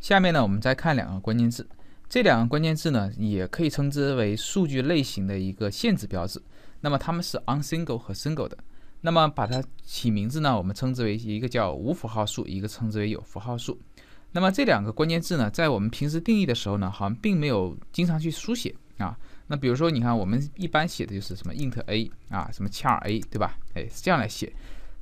下面呢，我们再看两个关键字，这两个关键字呢，也可以称之为数据类型的一个限制标志。那么它们是 u n s i n g l e 和 s i n g l e 的。那么把它起名字呢，我们称之为一个叫无符号数，一个称之为有符号数。那么这两个关键字呢，在我们平时定义的时候呢，好像并没有经常去书写啊。那比如说，你看我们一般写的就是什么 int a 啊，什么 char a 对吧？哎，是这样来写。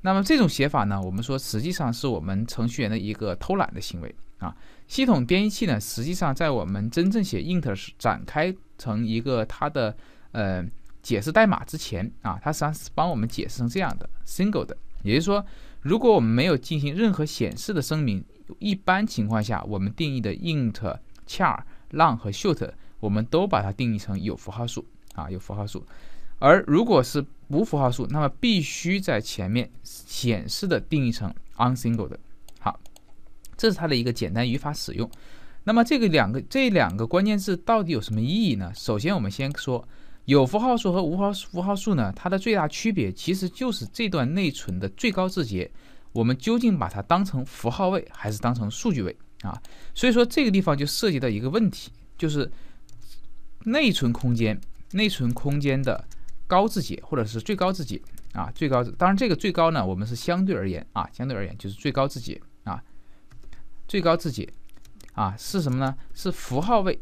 那么这种写法呢，我们说实际上是我们程序员的一个偷懒的行为啊。系统编译器呢，实际上在我们真正写 int 展开成一个它的呃解释代码之前啊，它实际上是帮我们解释成这样的 single 的。也就是说，如果我们没有进行任何显示的声明，一般情况下我们定义的 int、char、long 和 short，我们都把它定义成有符号数啊，有符号数。而如果是无符号数，那么必须在前面显示的定义成 u n s i n g l e d 的。好，这是它的一个简单语法使用。那么这个两个这两个关键字到底有什么意义呢？首先我们先说有符号数和无号符号数呢，它的最大区别其实就是这段内存的最高字节，我们究竟把它当成符号位还是当成数据位啊？所以说这个地方就涉及到一个问题，就是内存空间，内存空间的。高字节，或者是最高字节啊，最高当然这个最高呢，我们是相对而言啊，相对而言就是最高字节啊，最高字节啊是什么呢？是符号位，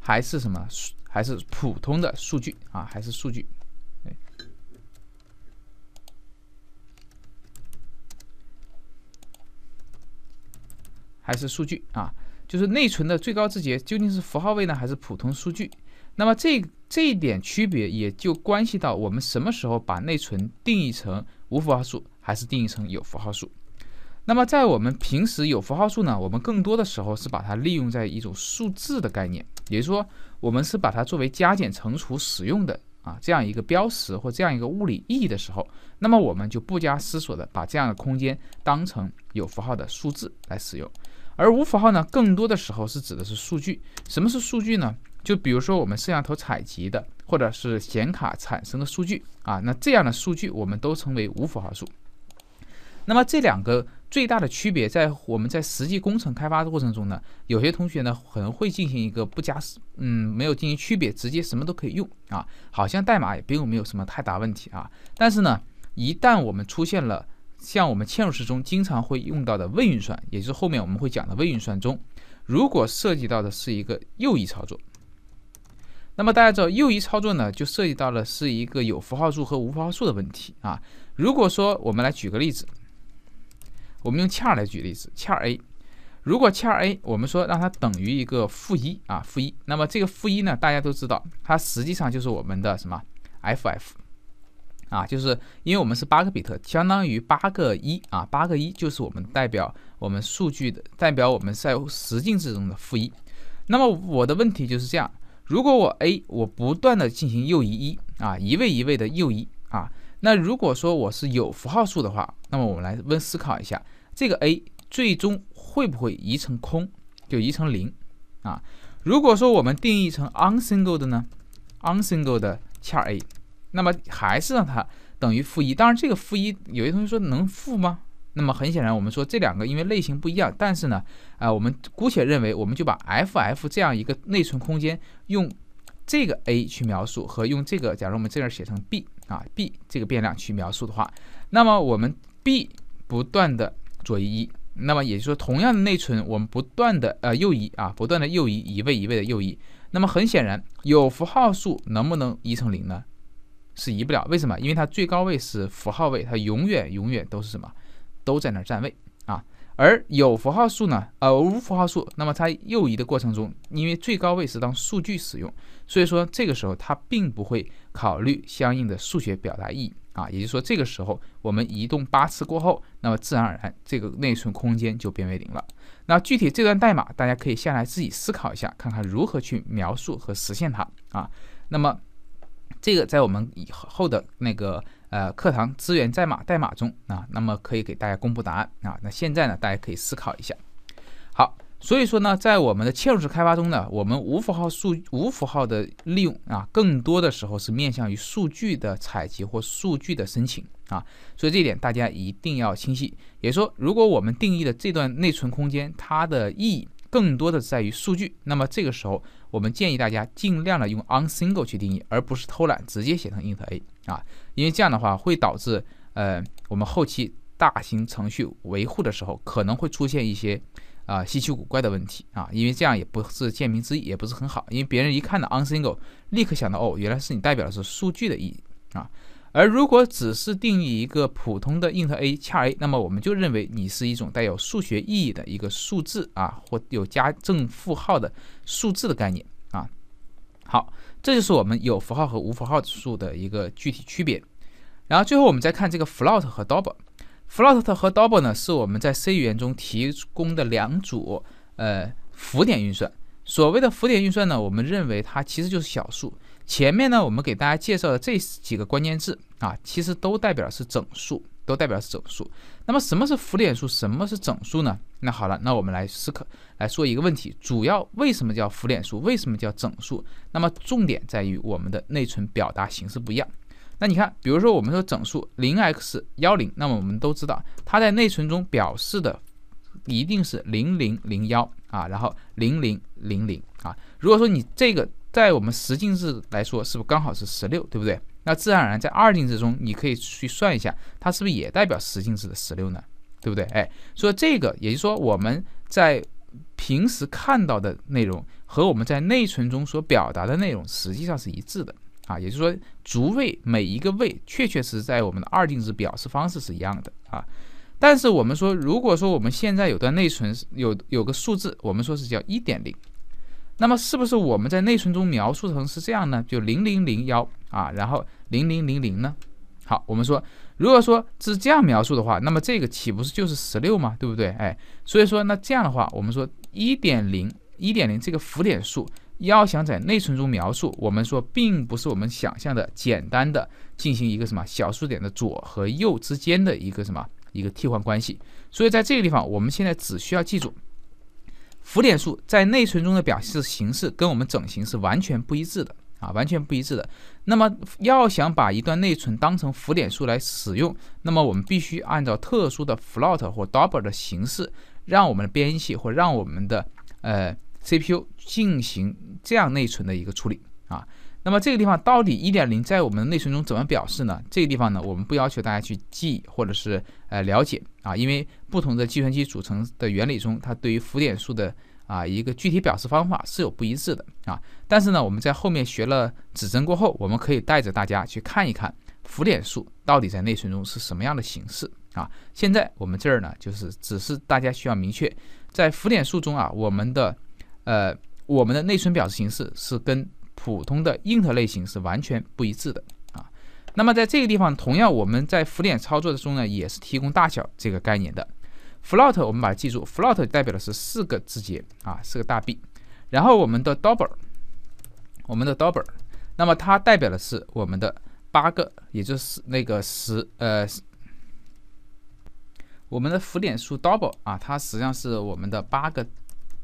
还是什么？还是普通的数据啊？还是数据？还是数据啊？就是内存的最高字节究竟是符号位呢，还是普通数据？那么这这一点区别也就关系到我们什么时候把内存定义成无符号数，还是定义成有符号数。那么在我们平时有符号数呢，我们更多的时候是把它利用在一种数字的概念，也就是说我们是把它作为加减乘除使用的啊这样一个标识或这样一个物理意义的时候，那么我们就不加思索的把这样的空间当成有符号的数字来使用。而无符号呢，更多的时候是指的是数据。什么是数据呢？就比如说我们摄像头采集的，或者是显卡产生的数据啊，那这样的数据我们都称为无符号数。那么这两个最大的区别，在我们在实际工程开发的过程中呢，有些同学呢可能会进行一个不加，嗯，没有进行区别，直接什么都可以用啊，好像代码也并没有什么太大问题啊。但是呢，一旦我们出现了。像我们嵌入式中经常会用到的位运算，也就是后面我们会讲的位运算中，如果涉及到的是一个右移操作，那么大家知道右移操作呢，就涉及到了是一个有符号数和无符号数的问题啊。如果说我们来举个例子，我们用恰来举例子恰 A，如果恰 A，我们说让它等于一个负一啊负一，那么这个负一呢，大家都知道，它实际上就是我们的什么 FF。啊，就是因为我们是八个比特，相当于八个一啊，八个一就是我们代表我们数据的，代表我们在十进制中的负一。那么我的问题就是这样：如果我 A，我不断的进行右移一啊，一位一位的右移啊，那如果说我是有符号数的话，那么我们来问思考一下，这个 A 最终会不会移成空，就移成零啊？如果说我们定义成 u n s i n g l e d 的呢 u n s i n g l e d 的恰 A。那么还是让它等于负一。当然，这个负一有些同学说能负吗？那么很显然，我们说这两个因为类型不一样，但是呢，啊，我们姑且认为，我们就把 f f 这样一个内存空间用这个 a 去描述和用这个，假如我们这边写成 b 啊 b 这个变量去描述的话，那么我们 b 不断的左移，一，那么也就是说，同样的内存，我们不断的呃右移啊，不断的右移，一位一位的右移。那么很显然，有符号数能不能移成零呢？是移不了，为什么？因为它最高位是符号位，它永远永远都是什么，都在那儿占位啊。而有符号数呢，呃，无符号数，那么它右移的过程中，因为最高位是当数据使用，所以说这个时候它并不会考虑相应的数学表达意义啊。也就是说，这个时候我们移动八次过后，那么自然而然这个内存空间就变为零了。那具体这段代码，大家可以下来自己思考一下，看看如何去描述和实现它啊。那么。这个在我们以后的那个呃课堂资源代码代码中啊，那么可以给大家公布答案啊。那现在呢，大家可以思考一下。好，所以说呢，在我们的嵌入式开发中呢，我们无符号数无符号的利用啊，更多的时候是面向于数据的采集或数据的申请啊。所以这一点大家一定要清晰。也说，如果我们定义的这段内存空间它的意义。更多的在于数据，那么这个时候我们建议大家尽量的用 o n s i n g l e 去定义，而不是偷懒直接写成 int a 啊，因为这样的话会导致呃我们后期大型程序维护的时候可能会出现一些啊稀奇古怪的问题啊，因为这样也不是见名之意，也不是很好，因为别人一看到 o n s i n g l e 立刻想到哦，原来是你代表的是数据的意义啊。而如果只是定义一个普通的 int a, char a，那么我们就认为你是一种带有数学意义的一个数字啊，或有加正负号的数字的概念啊。好，这就是我们有符号和无符号数的一个具体区别。然后最后我们再看这个 float 和 double。float 和 double 呢是我们在 C 语言中提供的两组呃浮点运算。所谓的浮点运算呢，我们认为它其实就是小数。前面呢我们给大家介绍了这几个关键字。啊，其实都代表是整数，都代表是整数。那么什么是浮点数，什么是整数呢？那好了，那我们来思考，来说一个问题，主要为什么叫浮点数，为什么叫整数？那么重点在于我们的内存表达形式不一样。那你看，比如说我们说整数零 x 幺零，那么我们都知道它在内存中表示的一定是零零零幺啊，然后零零零零啊。如果说你这个在我们十进制来说，是不是刚好是十六，对不对？那自然而然，在二进制中，你可以去算一下，它是不是也代表十进制的十六呢？对不对？哎，所以这个也就是说，我们在平时看到的内容和我们在内存中所表达的内容实际上是一致的啊。也就是说，逐位每一个位确确实实在我们的二进制表示方式是一样的啊。但是我们说，如果说我们现在有段内存有有个数字，我们说是叫一点零。那么是不是我们在内存中描述成是这样呢？就零零零幺啊，然后零零零零呢？好，我们说，如果说是这样描述的话，那么这个岂不是就是十六嘛，对不对？哎，所以说那这样的话，我们说一点零一点零这个浮点数要想在内存中描述，我们说并不是我们想象的简单的进行一个什么小数点的左和右之间的一个什么一个替换关系。所以在这个地方，我们现在只需要记住。浮点数在内存中的表示形式跟我们整形是完全不一致的啊，完全不一致的。那么要想把一段内存当成浮点数来使用，那么我们必须按照特殊的 float 或 double 的形式，让我们的编译器或让我们的呃 CPU 进行这样内存的一个处理啊。那么这个地方到底一点零在我们的内存中怎么表示呢？这个地方呢，我们不要求大家去记或者是呃了解啊，因为不同的计算机组成的原理中，它对于浮点数的啊一个具体表示方法是有不一致的啊。但是呢，我们在后面学了指针过后，我们可以带着大家去看一看浮点数到底在内存中是什么样的形式啊。现在我们这儿呢，就是只是大家需要明确，在浮点数中啊，我们的呃我们的内存表示形式是跟普通的 int 类型是完全不一致的啊。那么在这个地方，同样我们在浮点操作的中呢，也是提供大小这个概念的。float 我们把它记住，float 代表的是四个字节啊，四个大 B。然后我们的 double，我们的 double，那么它代表的是我们的八个，也就是那个十呃，我们的浮点数 double 啊，它实际上是我们的八个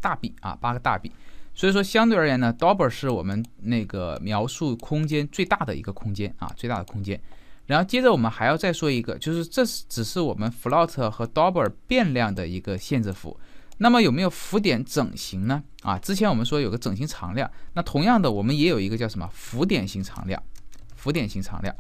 大 B 啊，八个大 B。所以说，相对而言呢 d o b b e r 是我们那个描述空间最大的一个空间啊，最大的空间。然后接着我们还要再说一个，就是这是只是我们 float 和 d o b b e r 变量的一个限制符。那么有没有浮点整形呢？啊，之前我们说有个整形常量，那同样的我们也有一个叫什么浮点型常量，浮点型常量。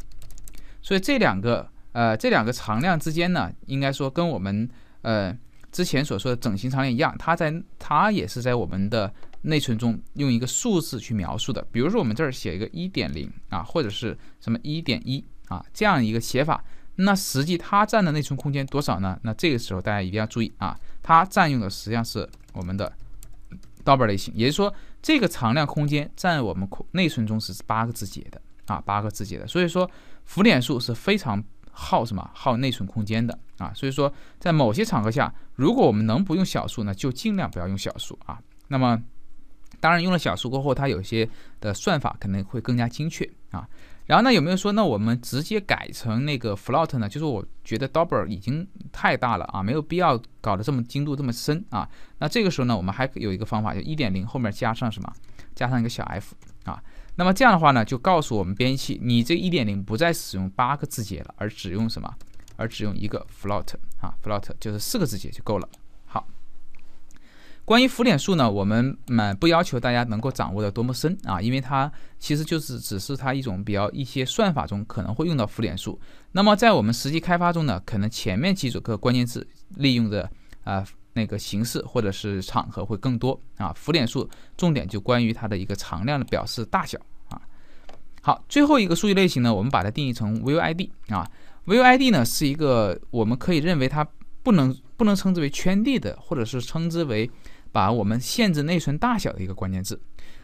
所以这两个呃这两个常量之间呢，应该说跟我们呃之前所说的整形常量一样，它在它也是在我们的。内存中用一个数字去描述的，比如说我们这儿写一个一点零啊，或者是什么一点一啊，这样一个写法，那实际它占的内存空间多少呢？那这个时候大家一定要注意啊，它占用的实际上是我们的 double 类型，也就是说这个常量空间占我们空内存中是八个字节的啊，八个字节的，所以说浮点数是非常耗什么耗内存空间的啊，所以说在某些场合下，如果我们能不用小数呢，就尽量不要用小数啊，那么。当然用了小数过后，它有些的算法可能会更加精确啊。然后呢，有没有说那我们直接改成那个 float 呢？就是我觉得 double 已经太大了啊，没有必要搞得这么精度这么深啊。那这个时候呢，我们还有一个方法，就一点零后面加上什么，加上一个小 f 啊。那么这样的话呢，就告诉我们编译器，你这一点零不再使用八个字节了，而只用什么，而只用一个 float 啊，float 就是四个字节就够了。关于浮点数呢，我们嗯不要求大家能够掌握的多么深啊，因为它其实就是只是它一种比较一些算法中可能会用到浮点数。那么在我们实际开发中呢，可能前面几组个关键字利用的啊那个形式或者是场合会更多啊。浮点数重点就关于它的一个常量的表示大小啊。好，最后一个数据类型呢，我们把它定义成 V u I D 啊，V u I D 呢是一个我们可以认为它。不能不能称之为圈地的，或者是称之为把我们限制内存大小的一个关键字。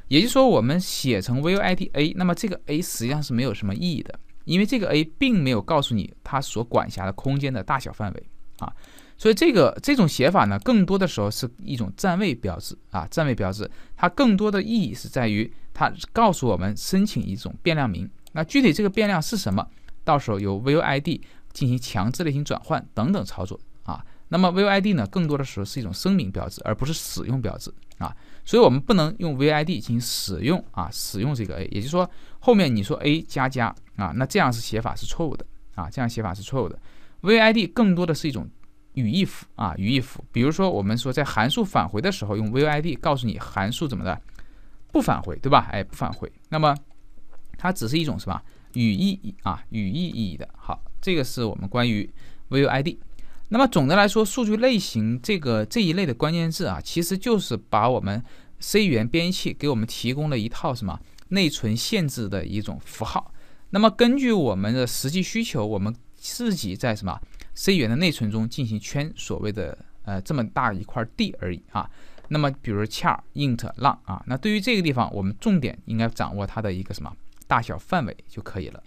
也就是说，我们写成 v u i d a，那么这个 a 实际上是没有什么意义的，因为这个 a 并没有告诉你它所管辖的空间的大小范围啊。所以这个这种写法呢，更多的时候是一种占位标志啊。占位标志它更多的意义是在于它告诉我们申请一种变量名。那具体这个变量是什么，到时候由 v u i d 进行强制类型转换等等操作。啊，那么 void 呢，更多的时候是一种声明标志，而不是使用标志啊。所以，我们不能用 void 进行使用啊。使用这个 a，也就是说，后面你说 a 加加啊，那这样是写法是错误的啊，这样写法是错误的。void 更多的是一种语义符啊，语义符。比如说，我们说在函数返回的时候，用 void 告诉你函数怎么的不返回，对吧？哎，不返回。那么它只是一种什么语义啊，语义意义的。好，这个是我们关于 void。那么总的来说，数据类型这个这一类的关键字啊，其实就是把我们 C 语言编译器给我们提供了一套什么内存限制的一种符号。那么根据我们的实际需求，我们自己在什么 C 语言的内存中进行圈所谓的呃这么大一块地而已啊。那么比如 char、int、long 啊，那对于这个地方，我们重点应该掌握它的一个什么大小范围就可以了。